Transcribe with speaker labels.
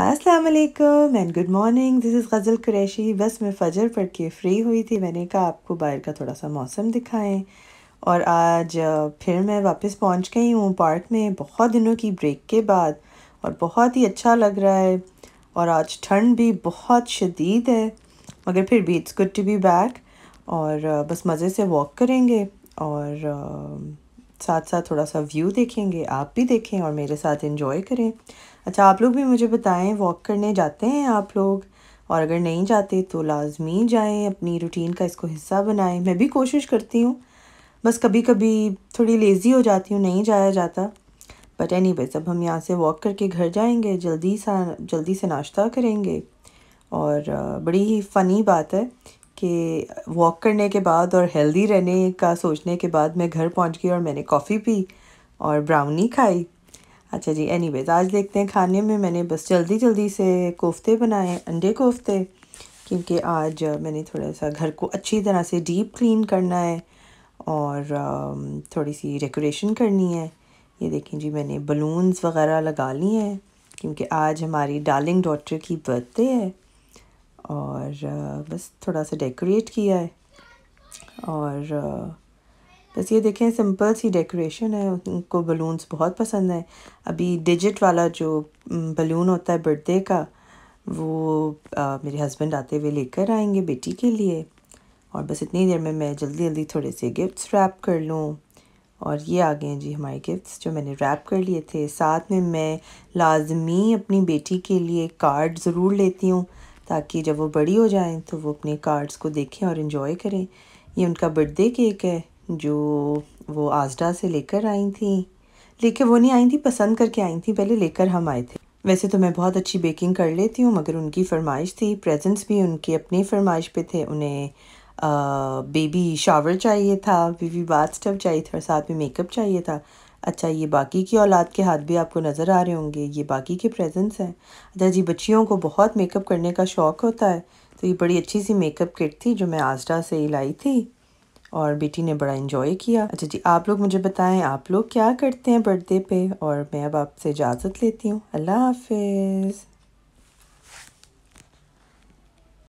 Speaker 1: असलकम and good morning this is Ghazal Qureshi बस मैं फ़जर पढ़ के फ्री हुई थी मैंने कहा आपको बाहर का थोड़ा सा मौसम दिखाएं और आज फिर मैं वापस पहुंच गई हूँ पार्क में बहुत दिनों की ब्रेक के बाद और बहुत ही अच्छा लग रहा है और आज ठंड भी बहुत शदीद है मगर फिर भी it's good to be back और बस मज़े से वॉक करेंगे और साथ साथ थोड़ा सा व्यू देखेंगे आप भी देखें और मेरे साथ इन्जॉय करें अच्छा आप लोग भी मुझे बताएं वॉक करने जाते हैं आप लोग और अगर नहीं जाते तो लाजमी जाएं अपनी रूटीन का इसको हिस्सा बनाएं मैं भी कोशिश करती हूँ बस कभी कभी थोड़ी लेज़ी हो जाती हूँ नहीं जाया जाता बट एनी anyway, अब हम यहाँ से वॉक करके घर जाएंगे जल्दी सा जल्दी से नाश्ता करेंगे और बड़ी ही फ़नी बात है कि वॉक करने के बाद और हेल्दी रहने का सोचने के बाद मैं घर पहुंच गई और मैंने कॉफ़ी पी और ब्राउनी खाई अच्छा जी एनी आज देखते हैं खाने में मैंने बस जल्दी जल्दी से कोफ्ते बनाए अंडे कोफ्ते क्योंकि आज मैंने थोड़ा सा घर को अच्छी तरह से डीप क्लीन करना है और um, थोड़ी सी डेकोरेशन करनी है ये देखें जी मैंने बलून्स वगैरह लगा ली हैं क्योंकि आज हमारी डार्लिंग डॉटर की बर्थडे है और बस थोड़ा सा डेकोरेट किया है और बस ये देखें सिंपल सी डेकोरेशन है उनको बलून्स बहुत पसंद है अभी डिजिट वाला जो बलून होता है बर्थडे का वो आ, मेरे हस्बैंड आते हुए लेकर आएंगे बेटी के लिए और बस इतनी देर में मैं जल्दी जल्दी थोड़े से गिफ्ट्स रैप कर लूँ और ये आ गए हैं जी हमारे गिफ्ट्स जो मैंने रैप कर लिए थे साथ में मैं लाजमी अपनी बेटी के लिए कार्ड ज़रूर लेती हूँ ताकि जब वो बड़ी हो जाएं तो वो अपने कार्ड्स को देखें और इन्जॉय करें ये उनका बर्थडे केक है जो वो आजडा से लेकर आई थी लेकर वो नहीं आई थी पसंद करके आई थी पहले लेकर हम आए थे वैसे तो मैं बहुत अच्छी बेकिंग कर लेती हूँ मगर उनकी फरमाइश थी प्रेजेंट्स भी उनके अपने फरमाइश पे थे उन्हें आ, बेबी शावर चाहिए था बेबी बाथ स्टब चाहिए था और साथ में मेकअप चाहिए था अच्छा ये बाकी की औलाद के हाथ भी आपको नज़र आ रहे होंगे ये बाकी के प्रेजेंट्स हैं अच्छा जी बच्चियों को बहुत मेकअप करने का शौक़ होता है तो ये बड़ी अच्छी सी मेकअप किट थी जो मैं आजरा से ही लाई थी और बेटी ने बड़ा इन्जॉय किया अच्छा जी आप लोग मुझे बताएं आप लोग क्या करते हैं बर्थडे पे और मैं अब आपसे इजाज़त लेती हूँ अल्लाह हाफिज़